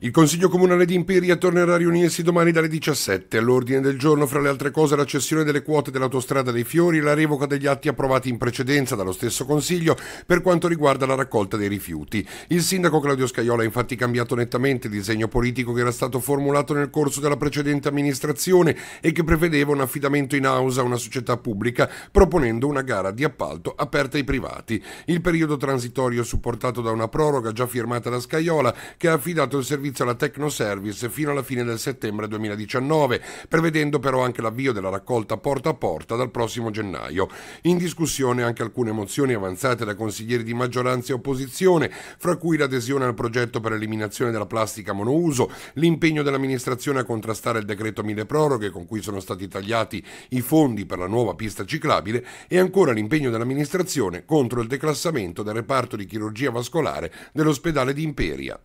Il Consiglio Comunale di Imperia tornerà a riunirsi domani dalle 17. All'ordine del giorno, fra le altre cose, la cessione delle quote dell'autostrada dei Fiori e la revoca degli atti approvati in precedenza dallo stesso Consiglio per quanto riguarda la raccolta dei rifiuti. Il sindaco Claudio Scaiola ha infatti cambiato nettamente il disegno politico che era stato formulato nel corso della precedente amministrazione e che prevedeva un affidamento in house a una società pubblica, proponendo una gara di appalto aperta ai privati. Il periodo transitorio supportato da una proroga già firmata da Scaiola che ha affidato il servizio servizio alla Service fino alla fine del settembre 2019, prevedendo però anche l'avvio della raccolta porta a porta dal prossimo gennaio. In discussione anche alcune mozioni avanzate da consiglieri di maggioranza e opposizione, fra cui l'adesione al progetto per l'eliminazione della plastica monouso, l'impegno dell'amministrazione a contrastare il decreto mille proroghe con cui sono stati tagliati i fondi per la nuova pista ciclabile e ancora l'impegno dell'amministrazione contro il declassamento del reparto di chirurgia vascolare dell'ospedale di Imperia.